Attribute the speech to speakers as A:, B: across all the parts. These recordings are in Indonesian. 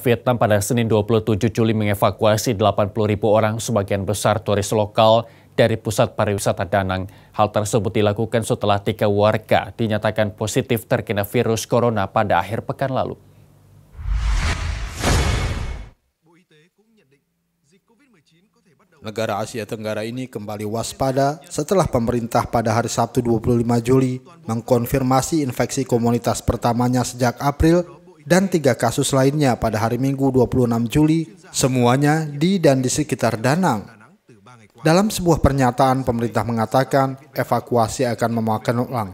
A: Vietnam pada Senin 27 Juli mengevakuasi 80 orang sebagian besar turis lokal dari pusat pariwisata Danang. Hal tersebut dilakukan setelah tiga warga dinyatakan positif terkena virus corona pada akhir pekan lalu.
B: Negara Asia Tenggara ini kembali waspada setelah pemerintah pada hari Sabtu 25 Juli mengkonfirmasi infeksi komunitas pertamanya sejak April dan tiga kasus lainnya pada hari Minggu 26 Juli, semuanya di dan di sekitar Danang. Dalam sebuah pernyataan, pemerintah mengatakan evakuasi akan memakan ulang.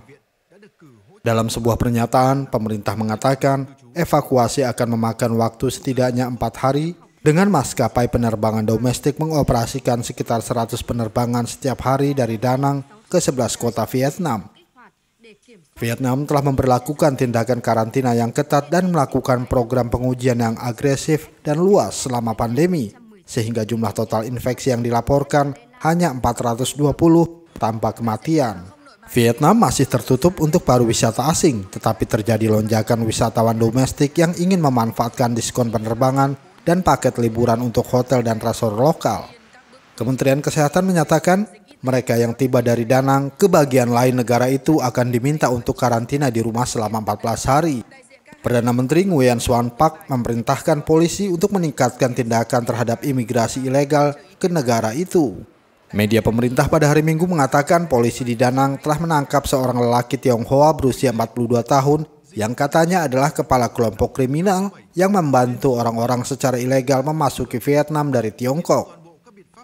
B: Dalam sebuah pernyataan, pemerintah mengatakan evakuasi akan memakan waktu setidaknya empat hari dengan maskapai penerbangan domestik mengoperasikan sekitar 100 penerbangan setiap hari dari Danang ke 11 kota Vietnam. Vietnam telah memperlakukan tindakan karantina yang ketat dan melakukan program pengujian yang agresif dan luas selama pandemi, sehingga jumlah total infeksi yang dilaporkan hanya 420 tanpa kematian. Vietnam masih tertutup untuk pariwisata asing, tetapi terjadi lonjakan wisatawan domestik yang ingin memanfaatkan diskon penerbangan dan paket liburan untuk hotel dan restoran lokal. Kementerian Kesehatan menyatakan mereka yang tiba dari Danang ke bagian lain negara itu akan diminta untuk karantina di rumah selama 14 hari. Perdana Menteri Nguyen Swan Pak memerintahkan polisi untuk meningkatkan tindakan terhadap imigrasi ilegal ke negara itu. Media pemerintah pada hari Minggu mengatakan polisi di Danang telah menangkap seorang lelaki Tionghoa berusia 42 tahun yang katanya adalah kepala kelompok kriminal yang membantu orang-orang secara ilegal memasuki Vietnam dari Tiongkok.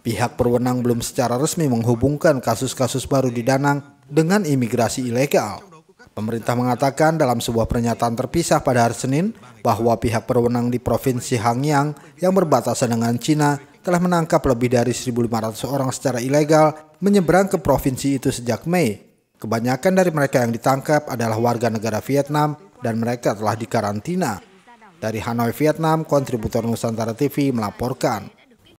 B: Pihak perwenang belum secara resmi menghubungkan kasus-kasus baru di Danang dengan imigrasi ilegal. Pemerintah mengatakan dalam sebuah pernyataan terpisah pada hari Senin bahwa pihak perwenang di Provinsi Hangyang yang berbatasan dengan Cina telah menangkap lebih dari 1.500 orang secara ilegal menyeberang ke provinsi itu sejak Mei. Kebanyakan dari mereka yang ditangkap adalah warga negara Vietnam dan mereka telah dikarantina. Dari Hanoi, Vietnam, kontributor Nusantara TV melaporkan.